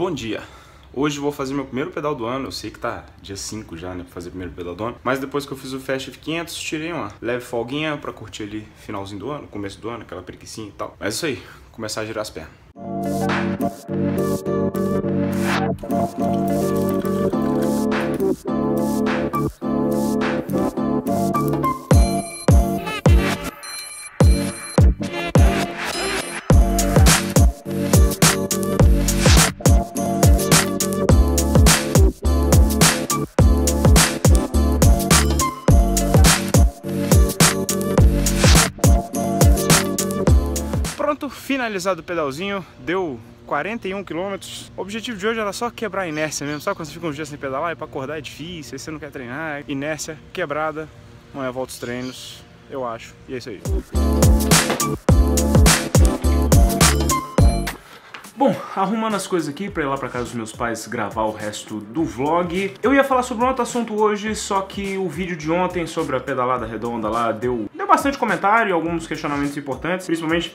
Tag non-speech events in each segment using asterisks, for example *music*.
Bom dia! Hoje vou fazer meu primeiro pedal do ano, eu sei que tá dia 5 já, né, pra fazer o primeiro pedal do ano, mas depois que eu fiz o Fast 500, tirei uma leve folguinha pra curtir ali finalzinho do ano, começo do ano, aquela periquicinha e tal. Mas é isso aí, começar a girar as pernas. Música finalizado o pedalzinho, deu 41 km. O objetivo de hoje era só quebrar a inércia mesmo. Sabe quando você fica uns dias sem pedalar e para acordar é difícil, aí você não quer treinar, é inércia quebrada. Amanhã é volta os treinos, eu acho. E é isso aí. Bom, arrumando as coisas aqui para ir lá para casa dos meus pais gravar o resto do vlog. Eu ia falar sobre um outro assunto hoje, só que o vídeo de ontem sobre a pedalada redonda lá deu, deu bastante comentário e alguns questionamentos importantes, principalmente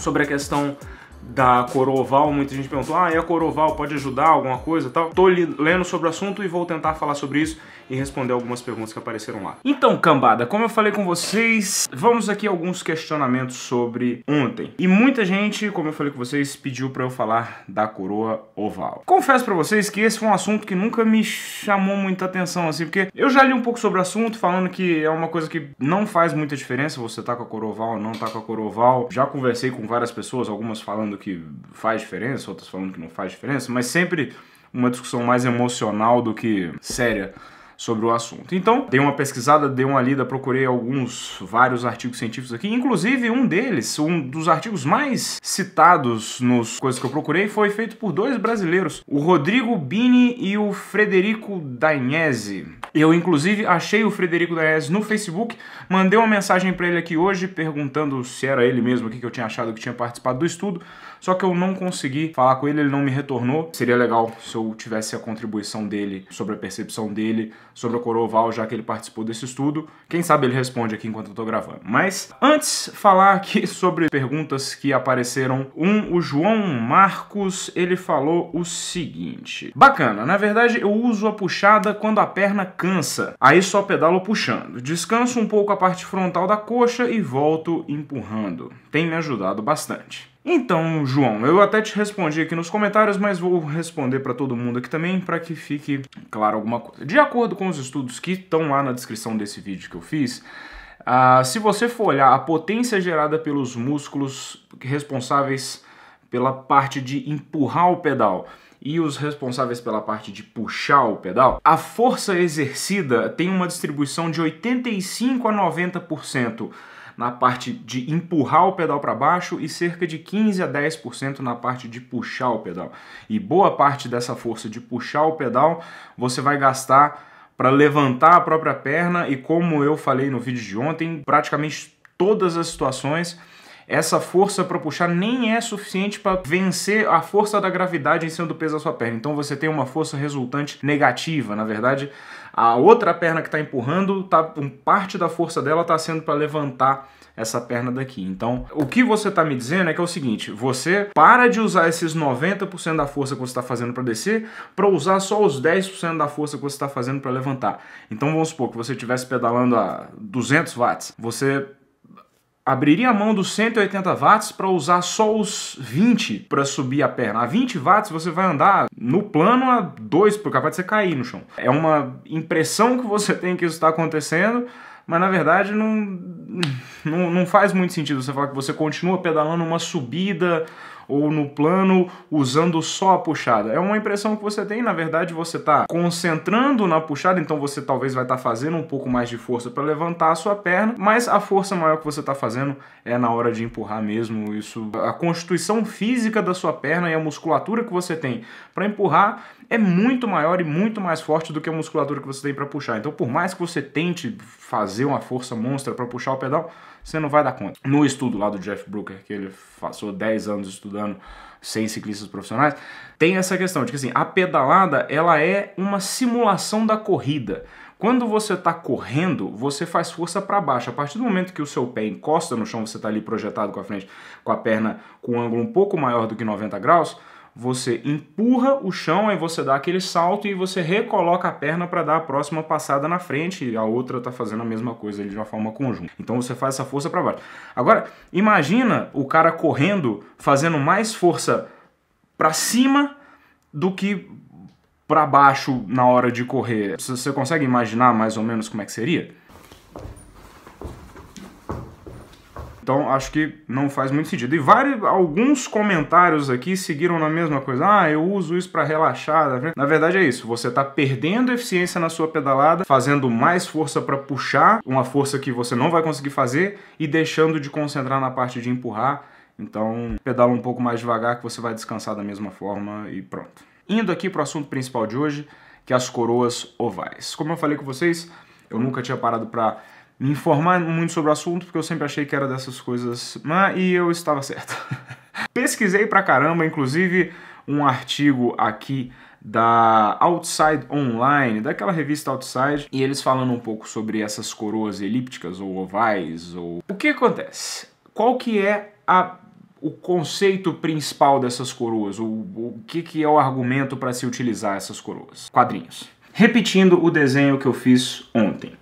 sobre a questão da Coroval, muita gente perguntou: ah, e a Coroval pode ajudar alguma coisa tal? Tô lendo sobre o assunto e vou tentar falar sobre isso e responder algumas perguntas que apareceram lá. Então, cambada, como eu falei com vocês, vamos aqui alguns questionamentos sobre ontem. E muita gente, como eu falei com vocês, pediu para eu falar da coroa oval. Confesso para vocês que esse foi um assunto que nunca me chamou muita atenção assim, porque eu já li um pouco sobre o assunto, falando que é uma coisa que não faz muita diferença você tá com a coroa oval ou não tá com a coroa oval. Já conversei com várias pessoas, algumas falando falando que faz diferença, outras falando que não faz diferença, mas sempre uma discussão mais emocional do que séria sobre o assunto. Então, dei uma pesquisada, dei uma lida, procurei alguns, vários artigos científicos aqui, inclusive um deles, um dos artigos mais citados nos coisas que eu procurei, foi feito por dois brasileiros, o Rodrigo Bini e o Frederico Dainese. Eu, inclusive, achei o Frederico Dainese no Facebook, mandei uma mensagem para ele aqui hoje perguntando se era ele mesmo aqui que eu tinha achado que tinha participado do estudo, só que eu não consegui falar com ele, ele não me retornou. Seria legal se eu tivesse a contribuição dele sobre a percepção dele sobre o coroa oval, já que ele participou desse estudo. Quem sabe ele responde aqui enquanto eu tô gravando. Mas antes, falar aqui *laughs* sobre perguntas que apareceram. Um, o João Marcos, ele falou o seguinte. Bacana, na verdade eu uso a puxada quando a perna cansa. Aí só pedalo puxando. Descanso um pouco a parte frontal da coxa e volto empurrando. Tem me ajudado bastante. Então, João, eu até te respondi aqui nos comentários, mas vou responder para todo mundo aqui também para que fique claro alguma coisa. De acordo com os estudos que estão lá na descrição desse vídeo que eu fiz, uh, se você for olhar a potência gerada pelos músculos responsáveis pela parte de empurrar o pedal e os responsáveis pela parte de puxar o pedal, a força exercida tem uma distribuição de 85 a 90% na parte de empurrar o pedal para baixo e cerca de 15 a 10% na parte de puxar o pedal. E boa parte dessa força de puxar o pedal você vai gastar para levantar a própria perna e como eu falei no vídeo de ontem, praticamente todas as situações essa força para puxar nem é suficiente para vencer a força da gravidade em cima do peso da sua perna. Então você tem uma força resultante negativa, na verdade. A outra perna que está empurrando, tá, um, parte da força dela está sendo para levantar essa perna daqui. Então, o que você está me dizendo é que é o seguinte: você para de usar esses 90% da força que você está fazendo para descer, para usar só os 10% da força que você está fazendo para levantar. Então, vamos supor que você estivesse pedalando a 200 watts, você abriria a mão dos 180 watts para usar só os 20 para subir a perna. A 20 watts você vai andar no plano a 2, por capaz de você cair no chão. É uma impressão que você tem que isso está acontecendo, mas na verdade não, não, não faz muito sentido você falar que você continua pedalando uma subida ou no plano usando só a puxada. É uma impressão que você tem, na verdade você está concentrando na puxada, então você talvez vai estar tá fazendo um pouco mais de força para levantar a sua perna, mas a força maior que você está fazendo é na hora de empurrar mesmo. Isso, a constituição física da sua perna e a musculatura que você tem para empurrar é muito maior e muito mais forte do que a musculatura que você tem para puxar. Então, por mais que você tente fazer uma força monstra para puxar o pedal, você não vai dar conta. No estudo lá do Jeff Brooker, que ele passou 10 anos estudando sem ciclistas profissionais, tem essa questão de que assim, a pedalada ela é uma simulação da corrida. Quando você está correndo, você faz força para baixo. A partir do momento que o seu pé encosta no chão, você está ali projetado com a frente, com a perna com um ângulo um pouco maior do que 90 graus, você empurra o chão, aí você dá aquele salto e você recoloca a perna para dar a próxima passada na frente e a outra está fazendo a mesma coisa ali de uma forma conjunta. Então você faz essa força para baixo. Agora, imagina o cara correndo fazendo mais força para cima do que para baixo na hora de correr. Você consegue imaginar mais ou menos como é que seria? Então acho que não faz muito sentido. E vários, alguns comentários aqui seguiram na mesma coisa. Ah, eu uso isso para relaxar. Né? Na verdade é isso. Você está perdendo eficiência na sua pedalada, fazendo mais força para puxar, uma força que você não vai conseguir fazer e deixando de concentrar na parte de empurrar. Então pedala um pouco mais devagar que você vai descansar da mesma forma e pronto. Indo aqui para o assunto principal de hoje, que é as coroas ovais. Como eu falei com vocês, eu nunca tinha parado para me informar muito sobre o assunto, porque eu sempre achei que era dessas coisas, mas e eu estava certo. *laughs* Pesquisei pra caramba, inclusive um artigo aqui da Outside Online, daquela revista Outside, e eles falando um pouco sobre essas coroas elípticas ou ovais ou o que acontece? Qual que é a o conceito principal dessas coroas, o, o que, que é o argumento para se utilizar essas coroas? Quadrinhos. Repetindo o desenho que eu fiz ontem.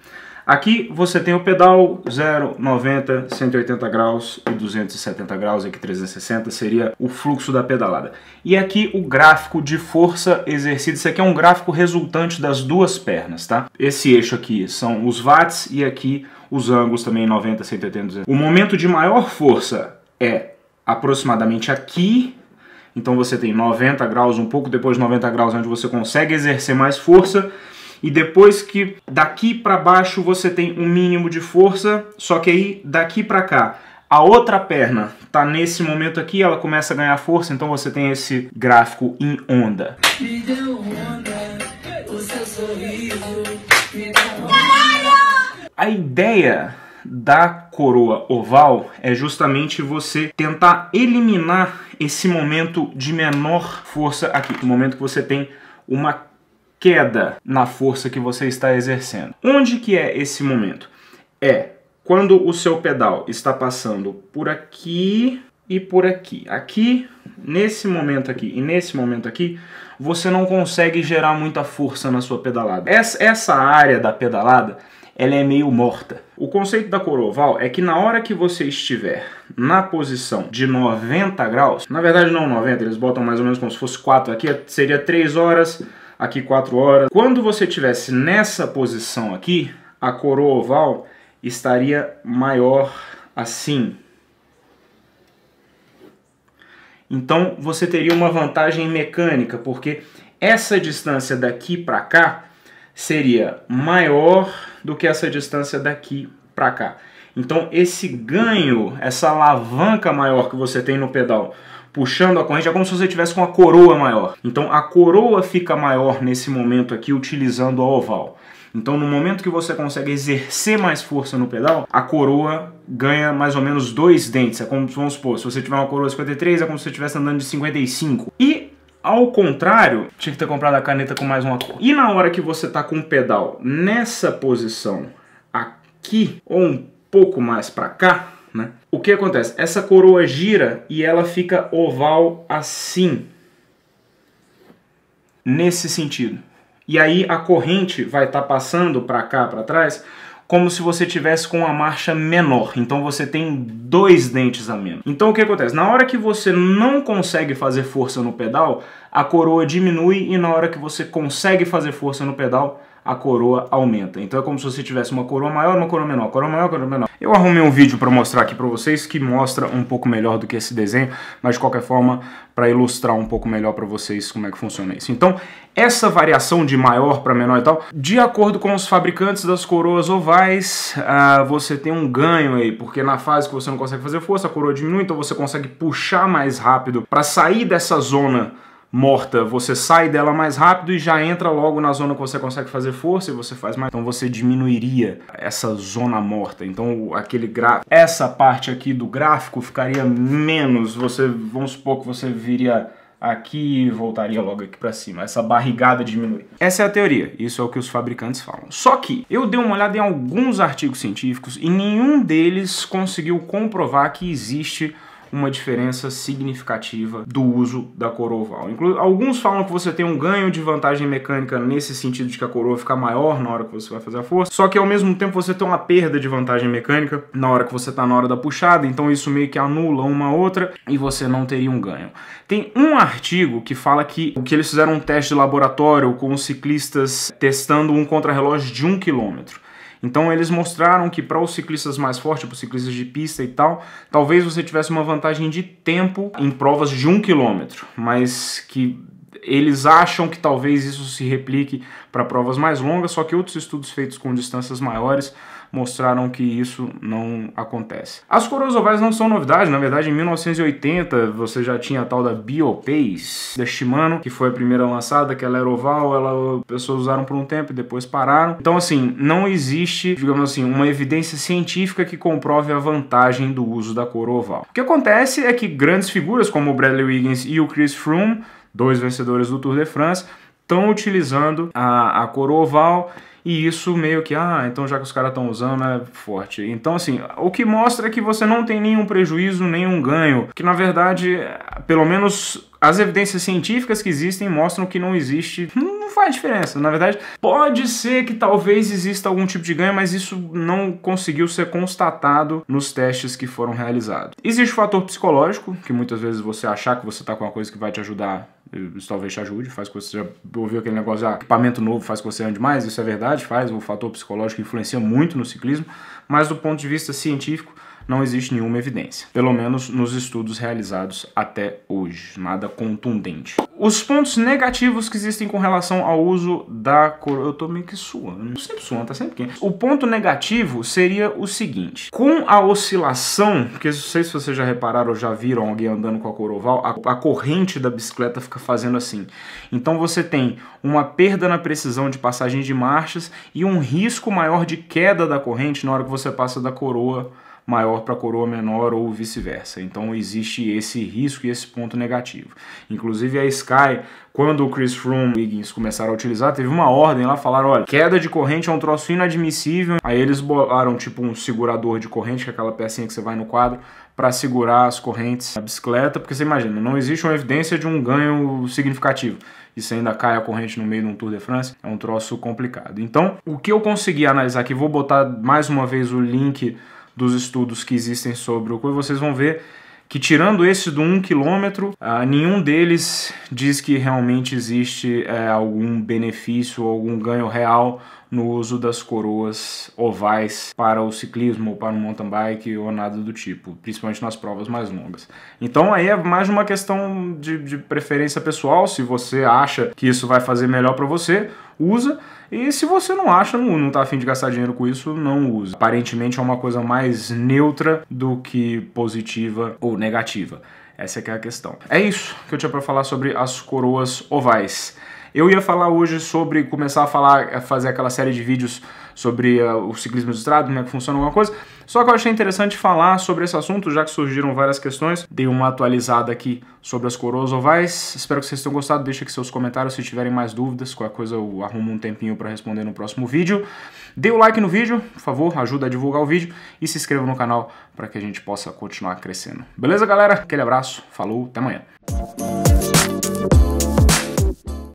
Aqui você tem o pedal 0, 90, 180 graus e 270 graus, aqui 360 seria o fluxo da pedalada. E aqui o gráfico de força exercida, isso aqui é um gráfico resultante das duas pernas, tá? Esse eixo aqui são os watts e aqui os ângulos também 90, 180, 200. O momento de maior força é aproximadamente aqui, então você tem 90 graus, um pouco depois de 90 graus, é onde você consegue exercer mais força, e depois que daqui para baixo você tem um mínimo de força, só que aí daqui para cá a outra perna tá nesse momento aqui, ela começa a ganhar força, então você tem esse gráfico em onda. onda. A ideia da coroa oval é justamente você tentar eliminar esse momento de menor força aqui, o momento que você tem uma queda na força que você está exercendo. Onde que é esse momento? É quando o seu pedal está passando por aqui e por aqui. Aqui, nesse momento aqui e nesse momento aqui, você não consegue gerar muita força na sua pedalada. Essa, área da pedalada, ela é meio morta. O conceito da coroval é que na hora que você estiver na posição de 90 graus, na verdade não 90, eles botam mais ou menos como se fosse 4 aqui, seria 3 horas aqui 4 horas. Quando você tivesse nessa posição aqui, a coroa oval estaria maior assim. Então você teria uma vantagem mecânica, porque essa distância daqui para cá seria maior do que essa distância daqui para cá. Então esse ganho, essa alavanca maior que você tem no pedal puxando a corrente, é como se você tivesse com a coroa maior. Então a coroa fica maior nesse momento aqui utilizando a oval. Então no momento que você consegue exercer mais força no pedal, a coroa ganha mais ou menos dois dentes. É como, vamos supor, se você tiver uma coroa 53, é como se você estivesse andando de 55. E ao contrário, tinha que ter comprado a caneta com mais uma cor. E na hora que você está com o pedal nessa posição aqui, ou um pouco mais para cá, né? O que acontece? Essa coroa gira e ela fica oval assim, nesse sentido. E aí a corrente vai estar tá passando para cá, para trás, como se você tivesse com uma marcha menor. Então você tem dois dentes a menos. Então o que acontece? Na hora que você não consegue fazer força no pedal, a coroa diminui e na hora que você consegue fazer força no pedal, a coroa aumenta. Então é como se você tivesse uma coroa maior, uma coroa menor, coroa maior, coroa menor. Eu arrumei um vídeo para mostrar aqui para vocês que mostra um pouco melhor do que esse desenho, mas de qualquer forma para ilustrar um pouco melhor para vocês como é que funciona isso. Então, essa variação de maior para menor e tal, de acordo com os fabricantes das coroas ovais, uh, você tem um ganho aí, porque na fase que você não consegue fazer força, a coroa diminui, então você consegue puxar mais rápido para sair dessa zona morta, você sai dela mais rápido e já entra logo na zona que você consegue fazer força e você faz mais. Então você diminuiria essa zona morta. Então aquele gráfico, essa parte aqui do gráfico ficaria menos. Você, vamos supor que você viria aqui e voltaria logo aqui para cima. Essa barrigada diminui. Essa é a teoria, isso é o que os fabricantes falam. Só que eu dei uma olhada em alguns artigos científicos e nenhum deles conseguiu comprovar que existe uma diferença significativa do uso da coroa oval. Inclu alguns falam que você tem um ganho de vantagem mecânica nesse sentido de que a coroa fica maior na hora que você vai fazer a força, só que ao mesmo tempo você tem uma perda de vantagem mecânica na hora que você está na hora da puxada, então isso meio que anula uma outra e você não teria um ganho. Tem um artigo que fala que o que eles fizeram um teste de laboratório com os ciclistas testando um contrarrelógio de um quilômetro. Então eles mostraram que para os ciclistas mais fortes, para os ciclistas de pista e tal, talvez você tivesse uma vantagem de tempo em provas de um quilômetro, mas que eles acham que talvez isso se replique para provas mais longas, só que outros estudos feitos com distâncias maiores mostraram que isso não acontece. As coroas ovais não são novidade, na verdade em 1980 você já tinha a tal da Biopace da Shimano, que foi a primeira lançada, que ela era oval, ela pessoas usaram por um tempo e depois pararam. Então assim, não existe, digamos assim, uma evidência científica que comprove a vantagem do uso da coroa oval. O que acontece é que grandes figuras como o Bradley Wiggins e o Chris Froome, dois vencedores do Tour de France, estão utilizando a, a coroa oval e isso meio que, ah, então já que os caras estão usando é forte. Então, assim, o que mostra é que você não tem nenhum prejuízo, nenhum ganho. Que na verdade, pelo menos as evidências científicas que existem mostram que não existe. Não faz diferença. Na verdade, pode ser que talvez exista algum tipo de ganho, mas isso não conseguiu ser constatado nos testes que foram realizados. Existe o fator psicológico, que muitas vezes você achar que você está com uma coisa que vai te ajudar isso talvez te ajude, faz com que você já ouviu aquele negócio, ah, equipamento novo faz com que você ande mais, isso é verdade, faz, o fator psicológico influencia muito no ciclismo, mas do ponto de vista científico, não existe nenhuma evidência, pelo menos nos estudos realizados até hoje, nada contundente. Os pontos negativos que existem com relação ao uso da coroa Eu tô meio que suando, sempre suando, tá sempre quente. O ponto negativo seria o seguinte, com a oscilação, porque não sei se vocês já repararam ou já viram alguém andando com a coroa oval, a, a corrente da bicicleta fica fazendo assim. Então você tem uma perda na precisão de passagem de marchas e um risco maior de queda da corrente na hora que você passa da coroa maior para a coroa menor ou vice-versa. Então existe esse risco e esse ponto negativo. Inclusive a Sky, quando o Chris Froome e Higgins começaram a utilizar, teve uma ordem lá, falaram, olha, queda de corrente é um troço inadmissível. Aí eles bolaram tipo um segurador de corrente, que é aquela pecinha que você vai no quadro, para segurar as correntes da bicicleta, porque você imagina, não existe uma evidência de um ganho significativo. E se ainda cai a corrente no meio de um Tour de France, é um troço complicado. Então, o que eu consegui analisar aqui, vou botar mais uma vez o link dos estudos que existem sobre o couro, vocês vão ver que tirando esse do 1 um quilômetro, ah, nenhum deles diz que realmente existe é, algum benefício, algum ganho real no uso das coroas ovais para o ciclismo, ou para o mountain bike ou nada do tipo, principalmente nas provas mais longas. Então aí é mais uma questão de, de preferência pessoal, se você acha que isso vai fazer melhor para você, usa. E se você não acha, não, não tá afim de gastar dinheiro com isso, não usa. Aparentemente é uma coisa mais neutra do que positiva ou negativa. Essa é que é a questão. É isso que eu tinha para falar sobre as coroas ovais. Eu ia falar hoje sobre começar a falar, a fazer aquela série de vídeos sobre uh, o ciclismo de estrada, como é né, que funciona alguma coisa. Só que eu achei interessante falar sobre esse assunto, já que surgiram várias questões. Dei uma atualizada aqui sobre as coroas ovais. Espero que vocês tenham gostado. Deixa aqui seus comentários se tiverem mais dúvidas. Qualquer coisa eu arrumo um tempinho para responder no próximo vídeo. Dê o like no vídeo, por favor, ajuda a divulgar o vídeo. E se inscreva no canal para que a gente possa continuar crescendo. Beleza, galera? Aquele abraço, falou, até amanhã.